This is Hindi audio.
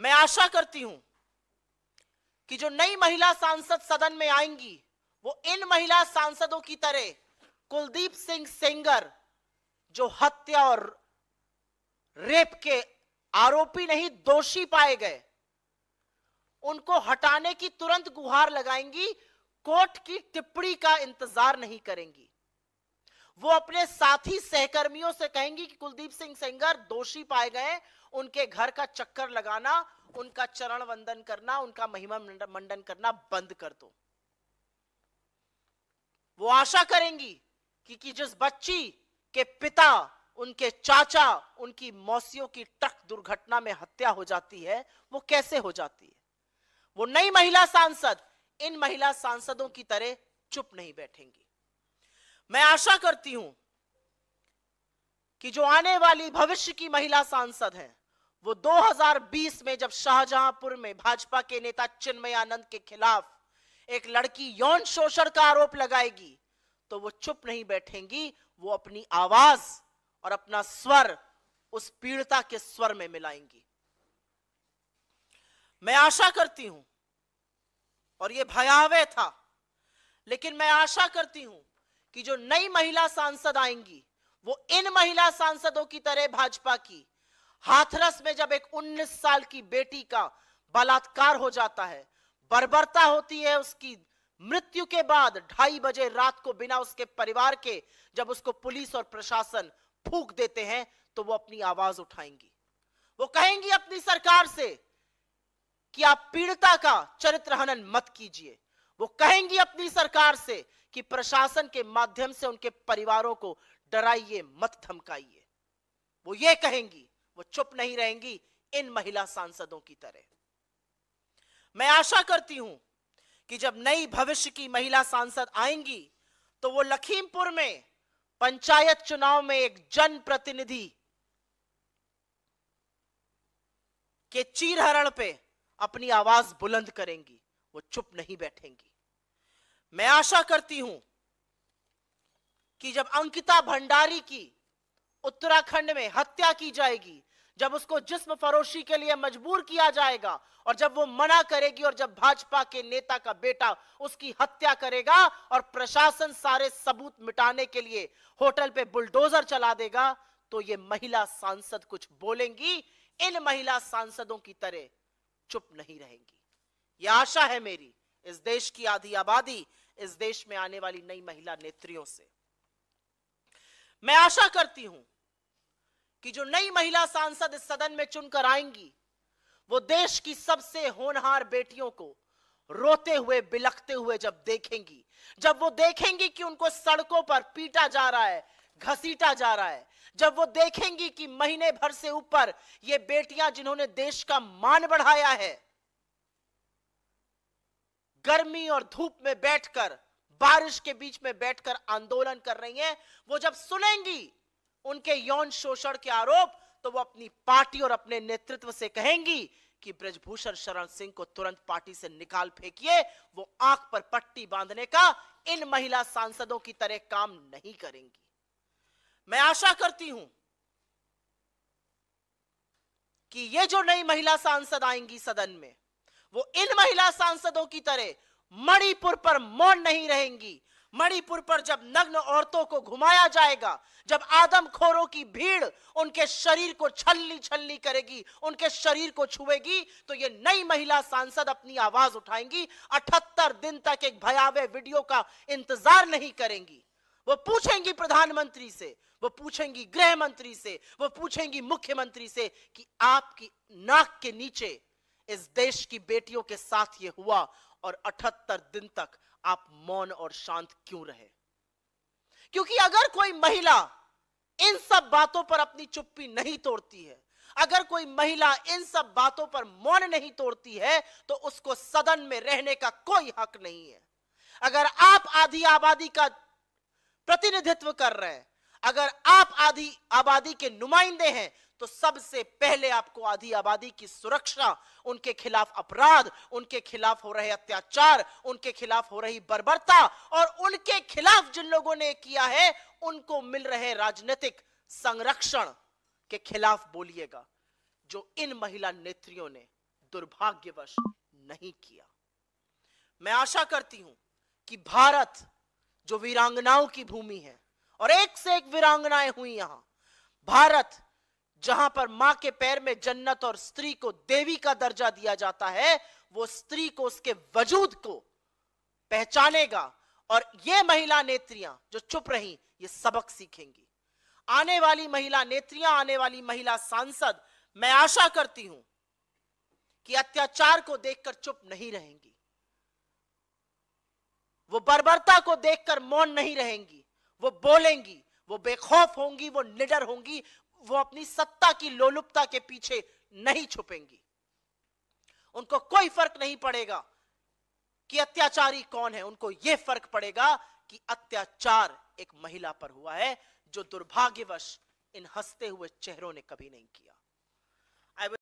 मैं आशा करती हूं कि जो नई महिला सांसद सदन में आएंगी वो इन महिला सांसदों की तरह कुलदीप सिंह सेंगर जो हत्या और रेप के आरोपी नहीं दोषी पाए गए उनको हटाने की तुरंत गुहार लगाएंगी कोर्ट की टिप्पणी का इंतजार नहीं करेंगी वो अपने साथी सहकर्मियों से कहेंगी कि कुलदीप सिंह सेंगर दोषी पाए गए उनके घर का चक्कर लगाना उनका चरण वंदन करना उनका महिमा मंडन करना बंद कर दो वो आशा करेंगी कि, कि जिस बच्ची के पिता उनके चाचा उनकी मौसियों की ट्रक दुर्घटना में हत्या हो जाती है वो कैसे हो जाती है वो नई महिला सांसद इन महिला सांसदों की तरह चुप नहीं बैठेंगी मैं आशा करती हूं कि जो आने वाली भविष्य की महिला सांसद हैं वो 2020 में जब शाहजहांपुर में भाजपा के नेता चिन्मय आनंद के खिलाफ एक लड़की यौन शोषण का आरोप लगाएगी तो वो चुप नहीं बैठेंगी वो अपनी आवाज और अपना स्वर उस पीड़िता के स्वर में मिलाएंगी मैं आशा करती हूं और ये भयावह था लेकिन मैं आशा करती हूं कि जो नई महिला सांसद आएंगी वो इन महिला सांसदों की तरह भाजपा की हाथरस में जब एक 19 साल की बेटी का बलात्कार हो जाता है बर्बरता होती है उसकी मृत्यु के बाद ढाई बजे रात को बिना उसके परिवार के जब उसको पुलिस और प्रशासन फूक देते हैं तो वो अपनी आवाज उठाएंगी वो कहेंगी अपनी सरकार से कि आप पीड़िता का चरित्र हनन मत कीजिए वो कहेंगी अपनी सरकार से कि प्रशासन के माध्यम से उनके परिवारों को डराइए मत धमकाइए वो ये कहेंगी वो चुप नहीं रहेंगी इन महिला सांसदों की तरह मैं आशा करती हूं कि जब नई भविष्य की महिला सांसद आएंगी तो वो लखीमपुर में पंचायत चुनाव में एक जनप्रतिनिधि के चीरहरण पे अपनी आवाज बुलंद करेंगी वो चुप नहीं बैठेंगी मैं आशा करती हूं कि जब अंकिता भंडारी की उत्तराखंड में हत्या की जाएगी जब उसको जिस्म फरोशी के लिए मजबूर किया जाएगा और जब वो मना करेगी और जब भाजपा के नेता का बेटा उसकी हत्या करेगा और प्रशासन सारे सबूत मिटाने के लिए होटल पे बुलडोजर चला देगा तो ये महिला सांसद कुछ बोलेंगी इन महिला सांसदों की तरह चुप नहीं रहेंगी यह आशा है मेरी इस देश की आधी आबादी इस देश में आने वाली नई महिला नेत्रियों से मैं आशा करती हूं कि जो नई महिला सांसद इस सदन में चुनकर आएंगी वो देश की सबसे होनहार बेटियों को रोते हुए बिलखते हुए जब देखेंगी जब वो देखेंगी कि उनको सड़कों पर पीटा जा रहा है घसीटा जा रहा है जब वो देखेंगी कि महीने भर से ऊपर ये बेटियां जिन्होंने देश का मान बढ़ाया है गर्मी और धूप में बैठकर बारिश के बीच में बैठकर आंदोलन कर रही हैं वो जब सुनेंगी उनके यौन शोषण के आरोप तो वो अपनी पार्टी और अपने नेतृत्व से कहेंगी कि ब्रजभूषण शरण सिंह को तुरंत पार्टी से निकाल फेंकिए वो आंख पर पट्टी बांधने का इन महिला सांसदों की तरह काम नहीं करेंगी मैं आशा करती हूं कि ये जो नई महिला सांसद आएंगी सदन में वो इन महिला सांसदों की तरह मणिपुर पर मौन नहीं रहेंगी मणिपुर पर जब नग्न औरतों को घुमाया जाएगा जब आदमखोरों की भीड़ उनके शरीर को छल्ली छल्ली करेगी उनके शरीर को छुएगी तो ये नई महिला सांसद अपनी आवाज उठाएंगी 78 दिन तक एक भयावह वीडियो का इंतजार नहीं करेंगी वो पूछेंगी प्रधानमंत्री से वो पूछेंगी गृह मंत्री से वो पूछेंगी मुख्यमंत्री से कि आपकी नाक के नीचे इस देश की बेटियों के साथ ये हुआ और अठहत्तर दिन तक आप मौन और शांत क्यों रहे क्योंकि अगर कोई महिला इन सब बातों पर अपनी चुप्पी नहीं तोड़ती है अगर कोई महिला इन सब बातों पर मौन नहीं तोड़ती है तो उसको सदन में रहने का कोई हक नहीं है अगर आप आधी आबादी का प्रतिनिधित्व कर रहे हैं अगर आप आधी आबादी के नुमाइंदे हैं तो सबसे पहले आपको आधी आबादी की सुरक्षा उनके खिलाफ अपराध उनके खिलाफ हो रहे अत्याचार उनके खिलाफ हो रही बर्बरता और उनके खिलाफ जिन लोगों ने किया है उनको मिल रहे राजनीतिक संरक्षण के खिलाफ बोलिएगा जो इन महिला नेत्रियों ने दुर्भाग्यवश नहीं किया मैं आशा करती हूं कि भारत जो वीरांगनाओं की भूमि है और एक से एक वीरांगनाएं हुई यहां भारत जहां पर मां के पैर में जन्नत और स्त्री को देवी का दर्जा दिया जाता है वो स्त्री को उसके वजूद को पहचानेगा और ये महिला नेत्रियां जो चुप रही ये सबक सीखेंगी आने वाली महिला नेत्रियां आने वाली महिला सांसद मैं आशा करती हूं कि अत्याचार को देखकर चुप नहीं रहेंगी वो बर्बरता को देखकर मौन नहीं रहेंगी वो बोलेंगी वो बेखौफ होंगी वो निडर होंगी वो अपनी सत्ता की लोलुपता के पीछे नहीं छुपेंगी उनको कोई फर्क नहीं पड़ेगा कि अत्याचारी कौन है उनको यह फर्क पड़ेगा कि अत्याचार एक महिला पर हुआ है जो दुर्भाग्यवश इन हंसते हुए चेहरों ने कभी नहीं किया